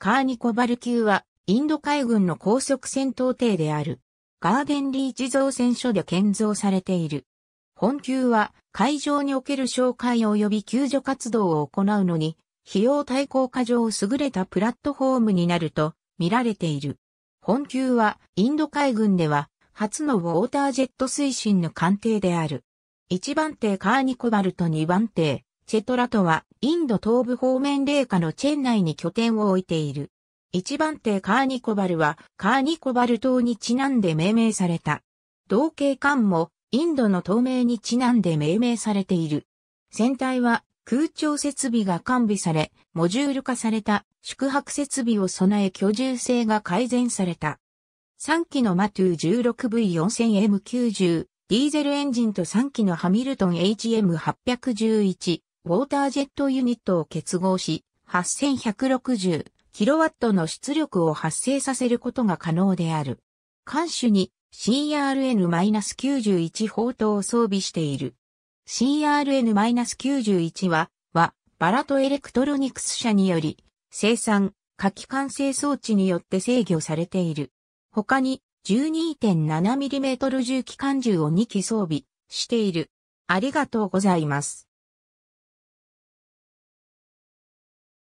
カーニコバル級は、インド海軍の高速戦闘艇である。ガーデンリー地造船所で建造されている。本級は海上における紹介及び救助活動を行うのに、費用対効果上優れたプラットフォームになると見られている。本級はインド海軍では初のウォータージェット推進の艦艇である。1番艇カーニコバルと2番艇チェトラとは、インド東部方面冷夏のチェン内に拠点を置いている。一番手カーニコバルは、カーニコバル島にちなんで命名された。同系艦も、インドの透明にちなんで命名されている。船体は、空調設備が完備され、モジュール化された宿泊設備を備え居住性が改善された。3機のマトゥー 16V4000M90、ディーゼルエンジンと3機のハミルトン HM811、ウォータージェットユニットを結合し、8160kW の出力を発生させることが可能である。艦首に CRN-91 砲塔を装備している。CRN-91 は、は、バラトエレクトロニクス社により、生産、火器管制装置によって制御されている。他に、12.7mm 重機関銃を2機装備している。ありがとうございます。